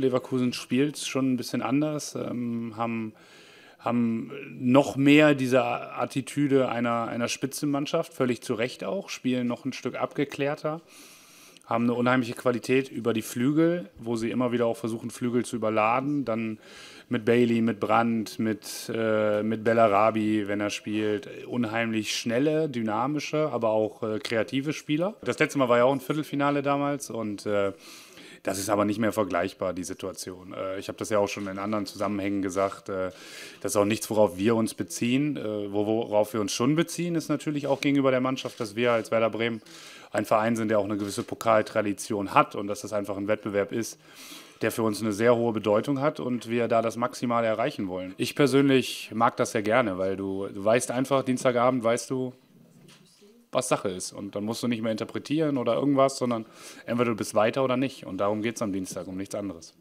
Leverkusen spielt schon ein bisschen anders, ähm, haben, haben noch mehr diese Attitüde einer, einer Spitzenmannschaft, völlig zu Recht auch, spielen noch ein Stück abgeklärter, haben eine unheimliche Qualität über die Flügel, wo sie immer wieder auch versuchen, Flügel zu überladen, dann mit Bailey, mit Brandt, mit, äh, mit Bellarabi, wenn er spielt. Unheimlich schnelle, dynamische, aber auch äh, kreative Spieler. Das letzte Mal war ja auch ein Viertelfinale damals und äh, das ist aber nicht mehr vergleichbar, die Situation. Äh, ich habe das ja auch schon in anderen Zusammenhängen gesagt. Äh, das ist auch nichts, worauf wir uns beziehen. Äh, worauf wir uns schon beziehen, ist natürlich auch gegenüber der Mannschaft, dass wir als Werder Bremen ein Verein sind, der auch eine gewisse Pokaltradition hat und dass das einfach ein Wettbewerb ist, der für uns eine sehr hohe Bedeutung hat und wir da das Maximale erreichen wollen. Ich persönlich mag das sehr gerne, weil du, du weißt einfach, Dienstagabend weißt du, was Sache ist. Und dann musst du nicht mehr interpretieren oder irgendwas, sondern entweder du bist weiter oder nicht. Und darum geht es am Dienstag, um nichts anderes.